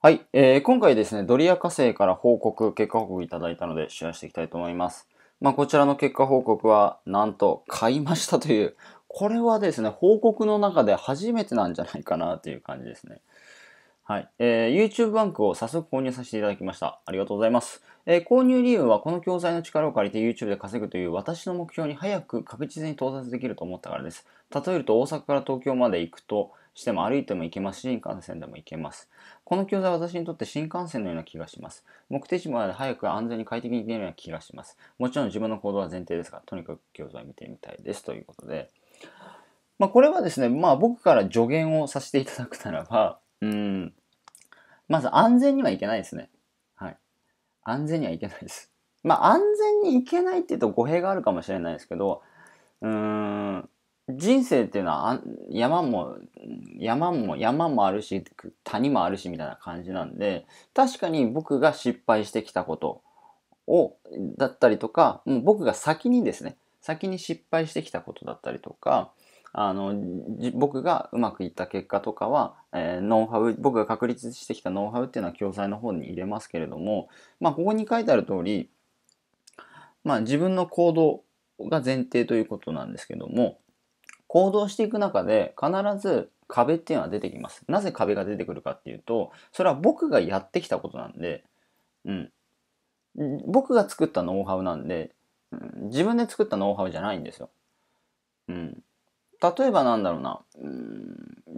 はい、えー、今回ですね、ドリア火星から報告、結果報告いただいたのでシェアしていきたいと思います。まあ、こちらの結果報告は、なんと、買いましたという、これはですね、報告の中で初めてなんじゃないかなという感じですね。はい、えー、YouTube バンクを早速購入させていただきました。ありがとうございます。えー、購入理由はこの教材の力を借りて YouTube で稼ぐという私の目標に早く確実に到達できると思ったからです。例えると大阪から東京まで行くと、しても歩いても行けますし、新幹線でも行けます。この教材は私にとって新幹線のような気がします。目的地まで早く安全に快適に行けるような気がします。もちろん自分の行動は前提ですが、とにかく教材を見てみたいですということで、まあ、これはですね、まあ僕から助言をさせていただくならば、うん、まず安全には行けないですね。はい。安全には行けないです。まあ安全に行けないって言うと語弊があるかもしれないですけど、うーん、人生っていうのは山も山も、山もあるし、谷もあるしみたいな感じなんで、確かに僕が失敗してきたことを、だったりとか、もう僕が先にですね、先に失敗してきたことだったりとか、あの僕がうまくいった結果とかは、えー、ノウハウ僕が確立してきたノウハウっていうのは教材の方に入れますけれども、まあ、ここに書いてある通り、まあ、自分の行動が前提ということなんですけども行動していく中で必ず壁っていうのは出てきます。なぜ壁が出てくるかっていうと、それは僕がやってきたことなんで、うん。僕が作ったノウハウなんで、うん、自分で作ったノウハウじゃないんですよ。うん。例えばなんだろうな、う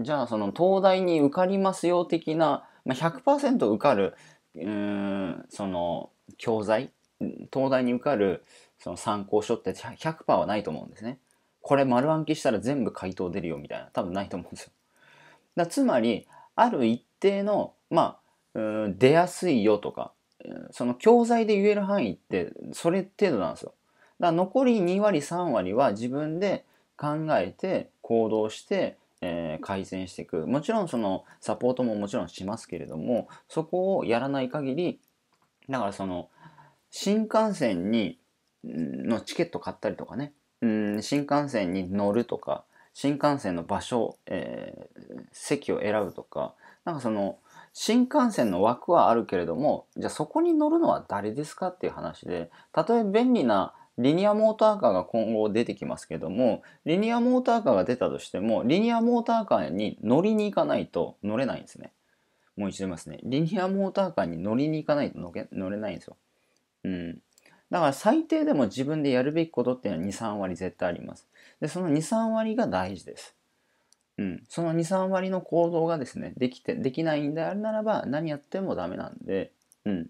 ん、じゃあその東大に受かりますよ的な、まあ、100%受かる、うん、その教材、東大に受かるその参考書って100%はないと思うんですね。これ丸暗記したら全部回答出るよみたいな、多分ないと思うんですよ。だつまりある一定のまあ出やすいよとかその教材で言える範囲ってそれ程度なんですよ。だ残り2割3割は自分で考えて行動して、えー、改善していくもちろんそのサポートももちろんしますけれどもそこをやらない限りだからその新幹線にのチケット買ったりとかねうん新幹線に乗るとか新幹線の場所、えー、席を選ぶとかなんかその新幹線の枠はあるけれどもじゃあそこに乗るのは誰ですかっていう話でたとえ便利なリニアモーターカーが今後出てきますけどもリニアモーターカーが出たとしてもリニアモーターカーに乗りに行かないと乗れないんですねもう一度言いますねリニアモーターカーに乗りに行かないと乗れないんですようんだから最低でも自分でやるべきことっていうのは2、3割絶対あります。で、その2、3割が大事です。うん、その2、3割の行動がですね、できて、できないんであるならば、何やってもダメなんで、うん、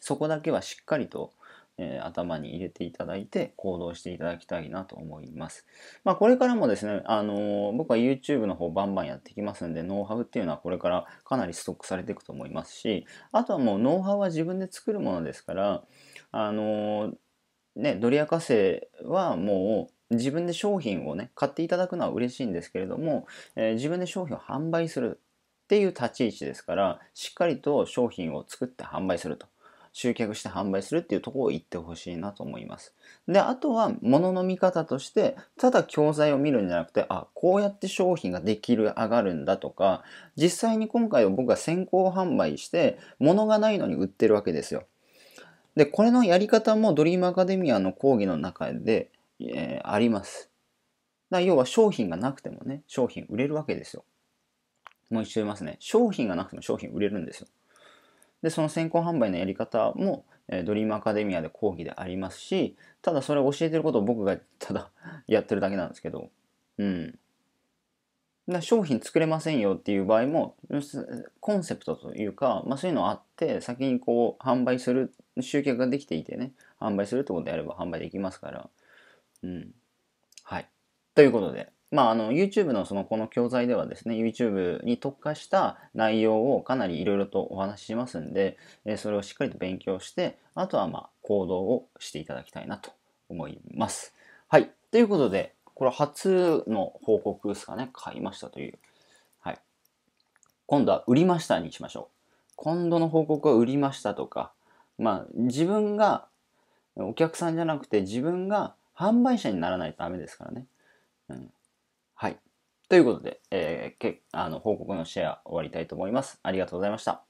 そこだけはしっかりとえー、頭に入れていただいて行動していただきたいなと思います。まあ、これからもですね、あのー、僕は YouTube の方バンバンやってきますんで、ノウハウっていうのはこれからかなりストックされていくと思いますし、あとはもうノウハウは自分で作るものですから、あのー、ね、ドリア化成はもう自分で商品をね買っていただくのは嬉しいんですけれども、えー、自分で商品を販売するっていう立ち位置ですからしっかりと商品を作って販売すると集客して販売するっていうところを言ってほしいなと思います。で、あとは物の見方として、ただ教材を見るんじゃなくて、あ、こうやって商品ができる、上がるんだとか、実際に今回は僕が先行販売して、物がないのに売ってるわけですよ。で、これのやり方もドリームアカデミアの講義の中で、えー、あります。だ要は商品がなくてもね、商品売れるわけですよ。もう一度言いますね。商品がなくても商品売れるんですよ。でその先行販売のやり方も、えドリームアカデミアで講義でありますしただそれを教えてることを僕がただ やってるだけなんですけどうん商品作れませんよっていう場合もコンセプトというか、まあ、そういうのあって先にこう販売する集客ができていてね販売するってことであれば販売できますからうんはいということでまあ、あの YouTube のそのこの教材ではですね YouTube に特化した内容をかなりいろいろとお話ししますんで、えそれをしっかりと勉強してあとはまあ行動をしていただきたいなと思います。はい。ということで、これ初の報告ですかね。買いましたという。はい。今度は売りましたにしましょう。今度の報告は売りましたとか、まあ自分がお客さんじゃなくて自分が販売者にならないとダメですからね。うん。はい。ということで、えー、けあの報告のシェア終わりたいと思います。ありがとうございました。